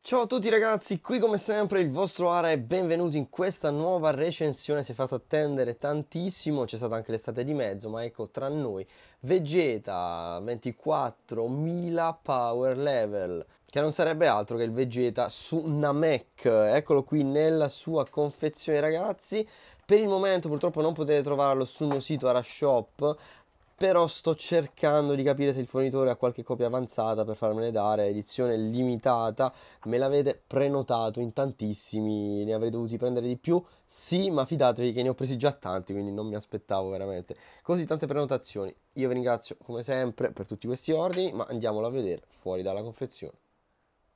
Ciao a tutti ragazzi, qui come sempre il vostro Ara e benvenuti in questa nuova recensione, si è fatto attendere tantissimo, c'è stata anche l'estate di mezzo, ma ecco tra noi Vegeta 24.000 power level, che non sarebbe altro che il Vegeta su Namek, eccolo qui nella sua confezione ragazzi, per il momento purtroppo non potete trovarlo sul mio sito Arashop, però sto cercando di capire se il fornitore ha qualche copia avanzata per farmene dare, edizione limitata, me l'avete prenotato in tantissimi, ne avrei dovuti prendere di più, sì, ma fidatevi che ne ho presi già tanti, quindi non mi aspettavo veramente così tante prenotazioni. Io vi ringrazio come sempre per tutti questi ordini, ma andiamolo a vedere fuori dalla confezione.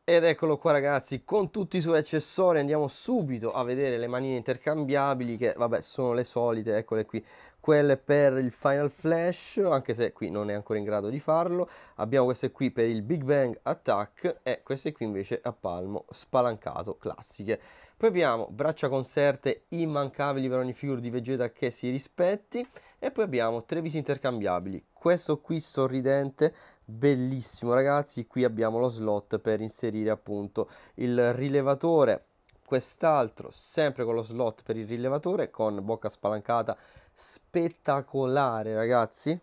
Ed eccolo qua ragazzi, con tutti i suoi accessori andiamo subito a vedere le manine intercambiabili che vabbè sono le solite, eccole qui, quelle per il Final Flash, anche se qui non è ancora in grado di farlo, abbiamo queste qui per il Big Bang Attack e queste qui invece a palmo spalancato, classiche. Poi abbiamo braccia conserte immancabili per ogni figura di Vegeta che si rispetti. E poi abbiamo tre visi intercambiabili. Questo qui sorridente, bellissimo ragazzi. Qui abbiamo lo slot per inserire appunto il rilevatore. Quest'altro sempre con lo slot per il rilevatore con bocca spalancata spettacolare ragazzi.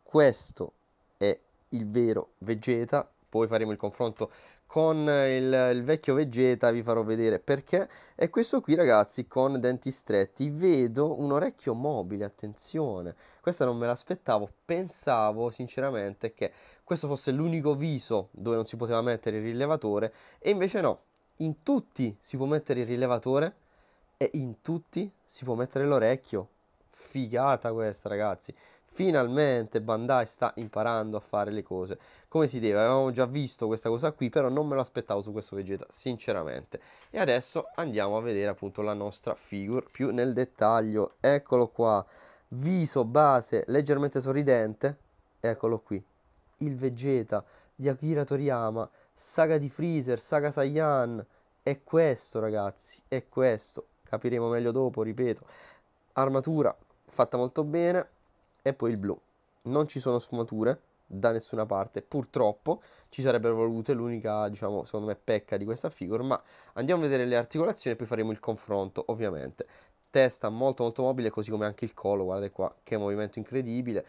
Questo è il vero Vegeta poi faremo il confronto con il, il, vecchio Vegeta, vi farò vedere perché. E questo qui ragazzi con denti stretti, vedo un orecchio mobile, attenzione, questa non me l'aspettavo, pensavo sinceramente che questo fosse l'unico viso dove non si poteva mettere il rilevatore e invece no, in tutti si può mettere il rilevatore e in tutti si può mettere l'orecchio, figata questa ragazzi. Finalmente Bandai sta imparando a fare le cose come si deve. Avevamo già visto questa cosa qui, però non me lo aspettavo su questo Vegeta, sinceramente. E adesso andiamo a vedere appunto la nostra figure più nel dettaglio. Eccolo qua, viso base leggermente sorridente. Eccolo qui, il Vegeta di Akira Toriyama, saga di Freezer, saga Saiyan. È questo ragazzi, è questo. Capiremo meglio dopo, ripeto. Armatura fatta molto bene e poi il blu. Non ci sono sfumature da nessuna parte, purtroppo ci sarebbero volute, l'unica diciamo secondo me pecca di questa figure, ma andiamo a vedere le articolazioni e poi faremo il confronto ovviamente. Testa molto molto mobile così come anche il collo, guardate qua che movimento incredibile,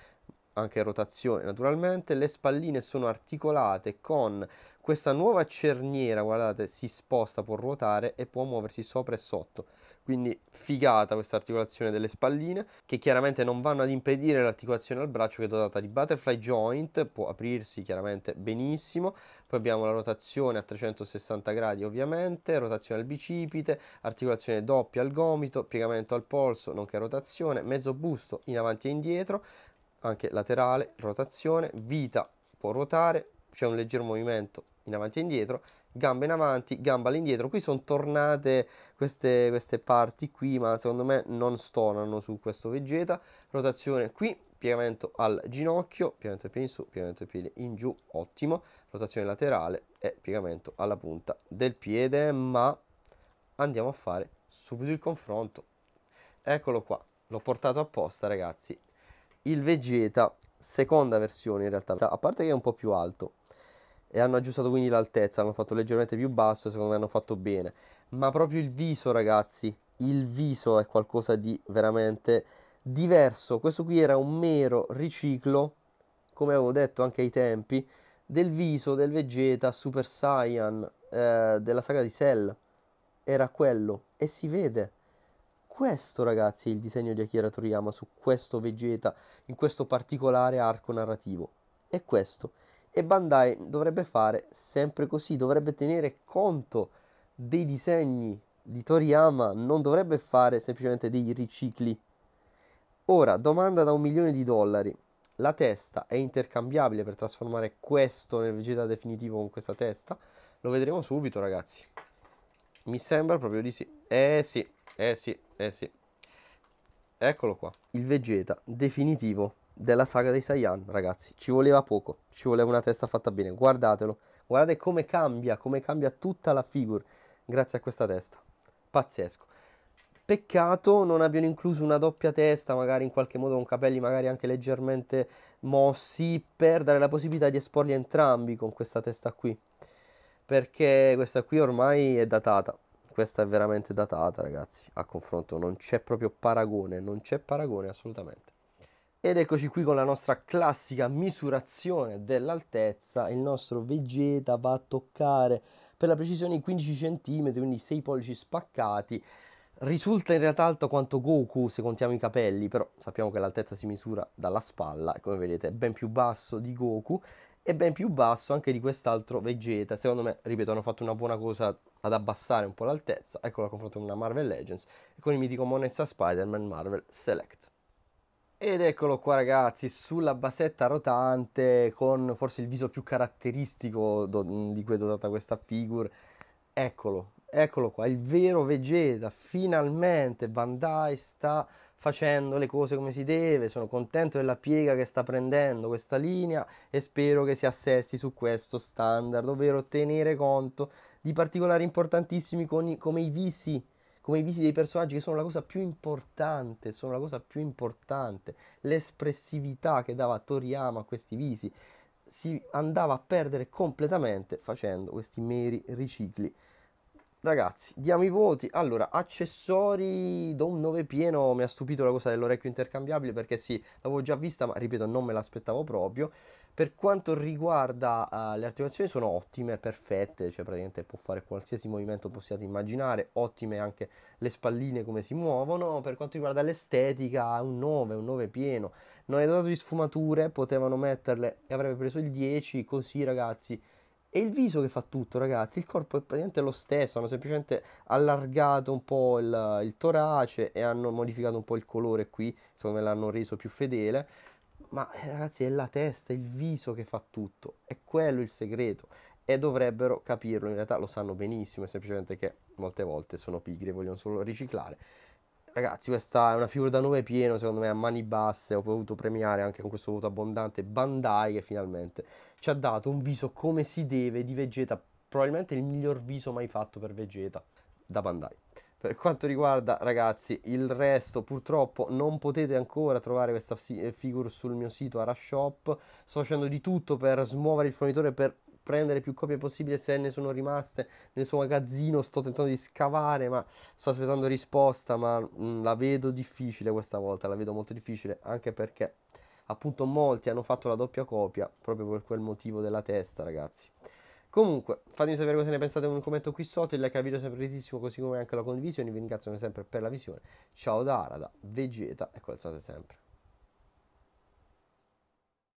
anche rotazione naturalmente, le spalline sono articolate con questa nuova cerniera, guardate si sposta, può ruotare e può muoversi sopra e sotto quindi figata questa articolazione delle spalline che chiaramente non vanno ad impedire l'articolazione al braccio che è dotata di butterfly joint, può aprirsi chiaramente benissimo. Poi abbiamo la rotazione a 360 gradi ovviamente, rotazione al bicipite, articolazione doppia al gomito, piegamento al polso, nonché rotazione, mezzo busto in avanti e indietro, anche laterale, rotazione, vita può ruotare, c'è un leggero movimento in avanti e indietro gamba in avanti, gamba all'indietro. Qui sono tornate queste, queste parti qui, ma secondo me non stonano su questo Vegeta. Rotazione qui, piegamento al ginocchio, piegamento del piede in su, piegamento del piede in giù, ottimo. Rotazione laterale e piegamento alla punta del piede, ma andiamo a fare subito il confronto. Eccolo qua, l'ho portato apposta ragazzi. Il Vegeta, seconda versione in realtà, a parte che è un po' più alto, e hanno aggiustato quindi l'altezza, l'hanno fatto leggermente più basso, secondo me hanno fatto bene. Ma proprio il viso, ragazzi, il viso è qualcosa di veramente diverso. Questo qui era un mero riciclo, come avevo detto anche ai tempi, del viso del Vegeta Super Saiyan eh, della saga di Cell. Era quello e si vede. Questo, ragazzi, è il disegno di Akira Toriyama su questo Vegeta, in questo particolare arco narrativo. È questo e Bandai dovrebbe fare sempre così, dovrebbe tenere conto dei disegni di Toriyama, non dovrebbe fare semplicemente dei ricicli. Ora, domanda da un milione di dollari. La testa è intercambiabile per trasformare questo nel Vegeta definitivo con questa testa? Lo vedremo subito, ragazzi. Mi sembra proprio di sì. Eh sì, eh sì, eh sì. Eccolo qua, il Vegeta definitivo della saga dei Saiyan, ragazzi. Ci voleva poco, ci voleva una testa fatta bene. Guardatelo, guardate come cambia, come cambia tutta la figure grazie a questa testa. Pazzesco. Peccato non abbiano incluso una doppia testa, magari in qualche modo con capelli magari anche leggermente mossi, per dare la possibilità di esporli entrambi con questa testa qui. Perché questa qui ormai è datata. Questa è veramente datata, ragazzi, a confronto. Non c'è proprio paragone, non c'è paragone assolutamente. Ed eccoci qui con la nostra classica misurazione dell'altezza, il nostro Vegeta va a toccare per la precisione i 15 cm, quindi 6 pollici spaccati, risulta in realtà alto quanto Goku se contiamo i capelli, però sappiamo che l'altezza si misura dalla spalla, e come vedete è ben più basso di Goku e ben più basso anche di quest'altro Vegeta, secondo me, ripeto, hanno fatto una buona cosa ad abbassare un po' l'altezza, ecco la confronto con una Marvel Legends e con il mitico Monessa Spider-Man Marvel Select. Ed eccolo qua ragazzi, sulla basetta rotante con forse il viso più caratteristico do, di cui è dotata questa figure. Eccolo, eccolo qua, il vero Vegeta, finalmente Bandai sta facendo le cose come si deve, sono contento della piega che sta prendendo questa linea e spero che si assesti su questo standard, ovvero tenere conto di particolari importantissimi come i visi come i visi dei personaggi che sono la cosa più importante, sono la cosa più importante, l'espressività che dava Toriyama a questi visi si andava a perdere completamente facendo questi meri ricicli. Ragazzi, diamo i voti. Allora, accessori do un 9 pieno, mi ha stupito la cosa dell'orecchio intercambiabile perché sì, l'avevo già vista, ma ripeto, non me l'aspettavo proprio. Per quanto riguarda uh, le attivazioni sono ottime, perfette, cioè praticamente può fare qualsiasi movimento possiate immaginare, ottime anche le spalline come si muovono. Per quanto riguarda l'estetica, un 9, un 9 pieno. Non è dato di sfumature, potevano metterle e avrebbe preso il 10, così ragazzi. È il viso che fa tutto, ragazzi. Il corpo è praticamente lo stesso. Hanno semplicemente allargato un po' il, il torace e hanno modificato un po' il colore qui. Secondo me l'hanno reso più fedele ma eh, ragazzi è la testa, il viso che fa tutto, è quello il segreto e dovrebbero capirlo, in realtà lo sanno benissimo, è semplicemente che molte volte sono pigri e vogliono solo riciclare. Ragazzi, questa è una figura da 9 pieno, secondo me a mani basse, ho potuto premiare anche con questo voto abbondante Bandai che finalmente ci ha dato un viso come si deve di Vegeta, probabilmente il miglior viso mai fatto per Vegeta da Bandai. Per quanto riguarda ragazzi il resto purtroppo non potete ancora trovare questa eh, figure sul mio sito Arashop, sto facendo di tutto per smuovere il fornitore, per prendere più copie possibile se ne sono rimaste nel suo magazzino, sto tentando di scavare ma sto aspettando risposta ma mh, mm, la vedo difficile questa volta, la vedo molto difficile anche perché appunto molti hanno fatto la doppia copia proprio per quel motivo della testa ragazzi. Comunque, fatemi sapere cosa ne pensate con un commento qui sotto. Il like al video è sempre utilissimo, così come anche la condivisione. Vi ringrazio sempre per la visione. Ciao da Arada, Vegeta e come sempre.